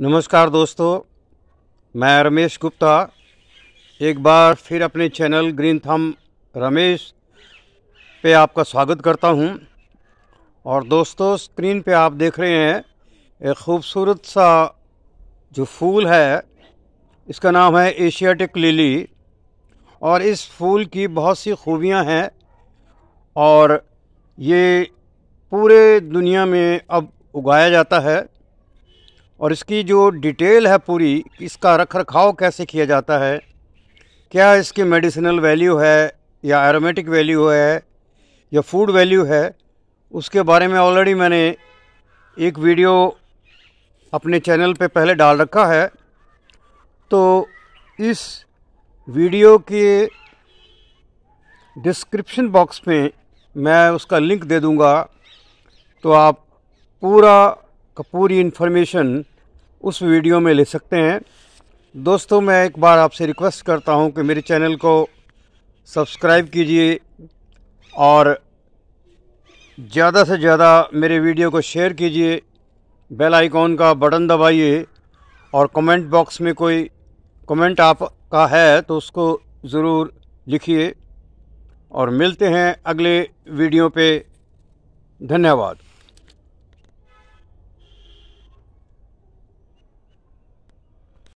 नमस्कार दोस्तों मैं रमेश गुप्ता एक बार फिर अपने चैनल ग्रीन थम रमेश पे आपका स्वागत करता हूं और दोस्तों स्क्रीन पे आप देख रहे हैं एक खूबसूरत सा जो फूल है इसका नाम है एशियाटिक लिली और इस फूल की बहुत सी खूबियां हैं और ये पूरे दुनिया में अब उगाया जाता है और इसकी जो डिटेल है पूरी इसका रख रखाव कैसे किया जाता है क्या इसकी मेडिसिनल वैल्यू है या एरोमेटिक वैल्यू है या फूड वैल्यू है उसके बारे में ऑलरेडी मैंने एक वीडियो अपने चैनल पे पहले डाल रखा है तो इस वीडियो के डिस्क्रिप्शन बॉक्स में मैं उसका लिंक दे दूंगा तो आप पूरा पूरी इन्फॉर्मेशन उस वीडियो में ले सकते हैं दोस्तों मैं एक बार आपसे रिक्वेस्ट करता हूं कि मेरे चैनल को सब्सक्राइब कीजिए और ज़्यादा से ज़्यादा मेरे वीडियो को शेयर कीजिए बेल आइकॉन का बटन दबाइए और कमेंट बॉक्स में कोई कमेंट आपका है तो उसको ज़रूर लिखिए और मिलते हैं अगले वीडियो पे धन्यवाद